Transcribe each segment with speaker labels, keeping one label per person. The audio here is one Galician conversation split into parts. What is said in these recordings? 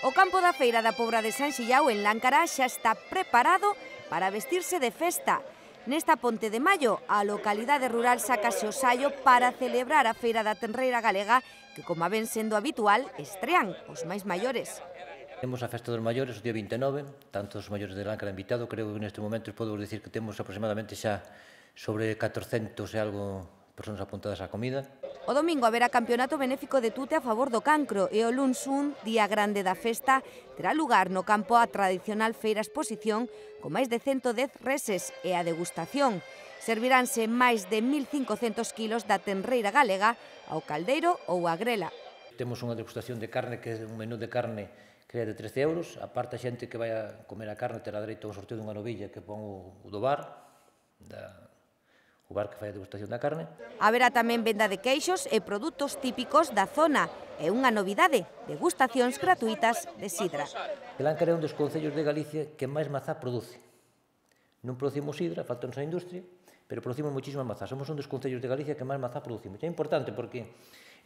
Speaker 1: O campo da feira da Pobra de San Xillau en Láncara xa está preparado para vestirse de festa. Nesta Ponte de Maio, a localidade rural sacase o saio para celebrar a Feira da Tenreira Galega, que, como ven sendo habitual, estrean os máis maiores.
Speaker 2: Temos a festa dos maiores o día 29, tantos maiores de Láncara invitado, creo que neste momento podo dicir que temos aproximadamente xa sobre 400 e algo persoas apuntadas á comida,
Speaker 1: O domingo haberá campeonato benéfico de tute a favor do cancro e o lunsun, un día grande da festa terá lugar no campo a tradicional feira exposición con máis de 110 reses e a degustación. Serviránse máis de 1.500 kilos da tenreira galega ao caldeiro ou a grela.
Speaker 2: Temos unha degustación de carne que é un menú de carne que é de 13 euros. A parte a xente que vai a comer a carne terá dereito a un sorteo dunha novilla que pon o do bar da, o bar que fai a degustación da carne.
Speaker 1: Haberá tamén venda de queixos e produtos típicos da zona e unha novidade, degustacións gratuitas de sidra.
Speaker 2: Pelancar é un dos concellos de Galicia que máis mazá produce. Non producimos sidra, falta nosa industria, pero producimos moitísima mazá. Somos un dos concellos de Galicia que máis mazá producimos. É importante porque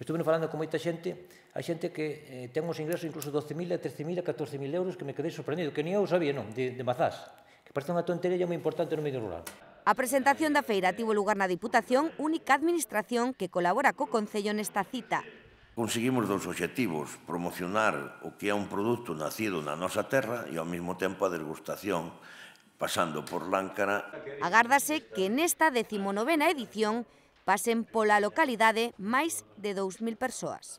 Speaker 2: estuve falando con moita xente, hai xente que eh, ten uns ingresos incluso 12.000, 13.000, 14.000 euros que me quedei sorprendido, que ni eu sabía, non, de, de mazás. Que parece unha tontería moi importante no medio rural.
Speaker 1: A presentación da feira tivo lugar na Diputación, única administración que colabora co Concello nesta cita.
Speaker 3: Conseguimos dous obxectivos, promocionar o que é un produto nacido na nosa terra e ao mesmo tempo a degustación pasando por Láncara.
Speaker 1: Agárdase que nesta decimonovena edición pasen pola localidade máis de 2.000 persoas.